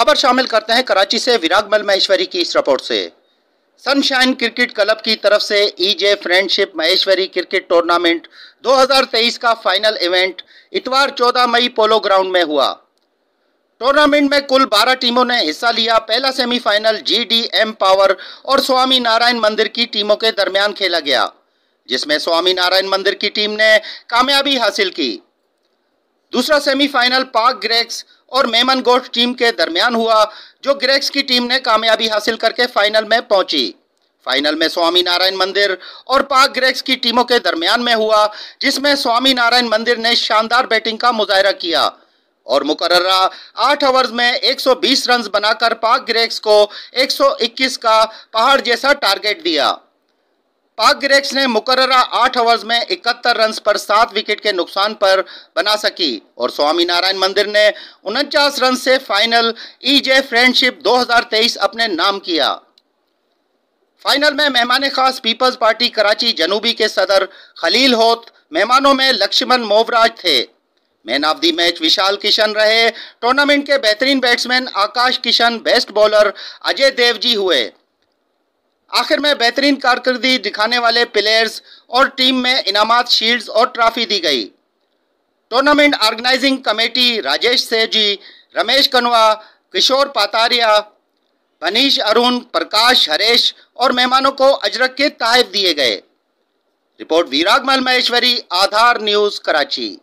खबर शामिल करते हैं कराची से विराग मल महेश्वरी की इस रिपोर्ट से सनशाइन क्रिकेट क्लब की तरफ से ईजे e friendship Maheshwari cricket tournament 2023 का फाइनल इवेंट इतवार 14 मई पोलो ग्राउंड में हुआ टूर्नामेंट में कुल 12 टीमों ने हिस्सा लिया पहला सेमीफाइनल जीडीएम पावर और स्वामी नारायण मंदिर की टीमों के दरमियान खेला गया जिसमें स्वामी नारायण मंदिर की टीम ने कामयाबी हासिल की दूसरा सेमीफाइनल पाक ग्रेक्स और मेमन गोट टीम के दरमियान हुआ जो ग्रेक्स की टीम ने कामयाबी हासिल करके फाइनल में पहुंची फाइनल में स्वामी नारायण मंदिर और पाक ग्रेक्स की टीमों के दरमियान में हुआ जिसमें स्वामी नारायण मंदिर ने शानदार बैटिंग का मुजाहरा किया और मुकर्रा आठ ओवर्स में 120 रन बनाकर पाक ग्रेक्स को 121 का पहाड़ जैसा टारगेट दिया पाक ग्रेक्स ने मुकर्रा आठ ओवर्स में इकहत्तर रन पर सात विकेट के नुकसान पर बना सकी और स्वामी नारायण मंदिर ने उनचास रन से फाइनल ईजे फ्रेंडशिप 2023 अपने नाम किया फाइनल में मेहमान खास पीपल्स पार्टी कराची जनूबी के सदर खलील होत मेहमानों में लक्ष्मण मोवराज थे man of the match Vishal Kishan रहे टूर्नामेंट के बेहतरीन batsman Akash Kishan best bowler Ajay Dev ji हुए आखिर में बेहतरीन कारकर्दगी दिखाने वाले प्लेयर्स और टीम में इनामत शील्ड्स और ट्रॉफी दी गई टूर्नामेंट ऑर्गेनाइजिंग कमेटी राजेश सेजी रमेश कनवा किशोर पातारिया मनीष अरुण प्रकाश हरेश और मेहमानों को अजरक के तहफ दिए गए रिपोर्ट विराग महेश्वरी आधार न्यूज़ कराची